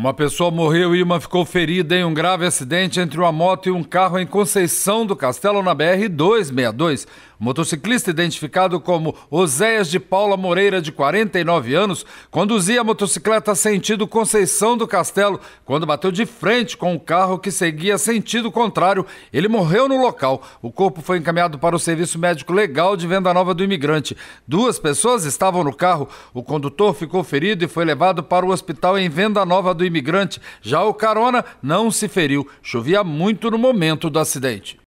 Uma pessoa morreu e uma ficou ferida em um grave acidente entre uma moto e um carro em Conceição do Castelo, na BR-262. O motociclista, identificado como Oséias de Paula Moreira, de 49 anos, conduzia a motocicleta sentido Conceição do Castelo quando bateu de frente com um carro que seguia sentido contrário. Ele morreu no local. O corpo foi encaminhado para o Serviço Médico Legal de Venda Nova do Imigrante. Duas pessoas estavam no carro. O condutor ficou ferido e foi levado para o hospital em Venda Nova do Imigrante. Já o carona não se feriu. Chovia muito no momento do acidente.